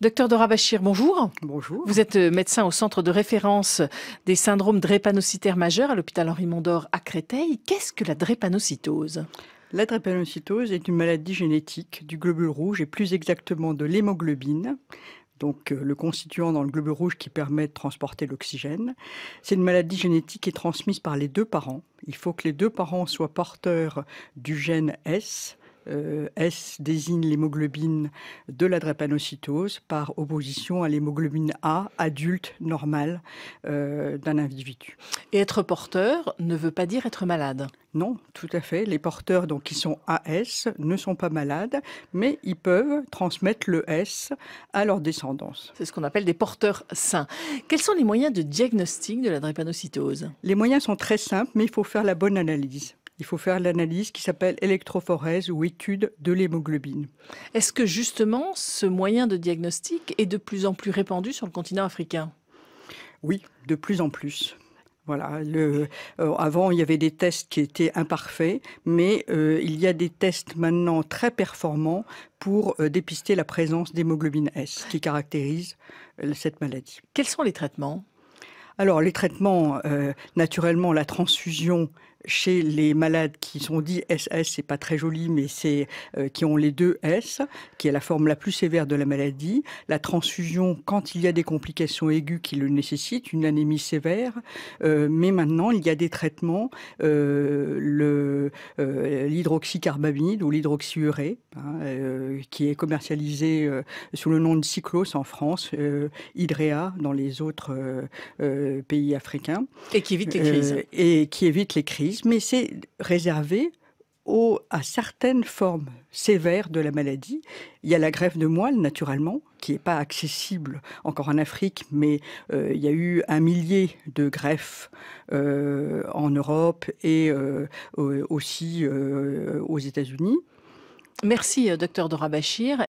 Docteur Dora Bachir, bonjour. Bonjour. Vous êtes euh, médecin au centre de référence des syndromes drépanocytaires majeurs à l'hôpital Henri Mondor à Créteil. Qu'est-ce que la drépanocytose La drépanocytose est une maladie génétique du globule rouge et plus exactement de l'hémoglobine donc euh, le constituant dans le globule rouge qui permet de transporter l'oxygène. C'est une maladie génétique qui est transmise par les deux parents. Il faut que les deux parents soient porteurs du gène S euh, S désigne l'hémoglobine de la drépanocytose par opposition à l'hémoglobine A adulte normale euh, d'un individu. Et être porteur ne veut pas dire être malade non, tout à fait. Les porteurs donc, qui sont AS ne sont pas malades, mais ils peuvent transmettre le S à leur descendance. C'est ce qu'on appelle des porteurs sains. Quels sont les moyens de diagnostic de la drépanocytose Les moyens sont très simples, mais il faut faire la bonne analyse il faut faire l'analyse qui s'appelle électrophorèse ou étude de l'hémoglobine. Est-ce que justement ce moyen de diagnostic est de plus en plus répandu sur le continent africain Oui, de plus en plus. Voilà, euh, avant, il y avait des tests qui étaient imparfaits, mais euh, il y a des tests maintenant très performants pour euh, dépister la présence d'hémoglobine S qui caractérise cette maladie. Quels sont les traitements alors les traitements, naturellement la transfusion chez les malades qui sont dits SS, c'est pas très joli, mais c'est euh, qui ont les deux S, qui est la forme la plus sévère de la maladie, la transfusion quand il y a des complications aiguës qui le nécessitent, une anémie sévère, euh, mais maintenant il y a des traitements, euh, l'hydroxycarbamide ou l'hydroxyurée, hein, qui est commercialisé sous le nom de Cyclos en France, Hydrea dans les autres pays africains, et qui et qui évite les crises mais c'est réservé à certaines formes sévères de la maladie. Il y a la greffe de moelle, naturellement, qui n'est pas accessible encore en Afrique, mais euh, il y a eu un millier de greffes euh, en Europe et euh, aussi aux États-Unis. Merci, docteur Dora Bachir.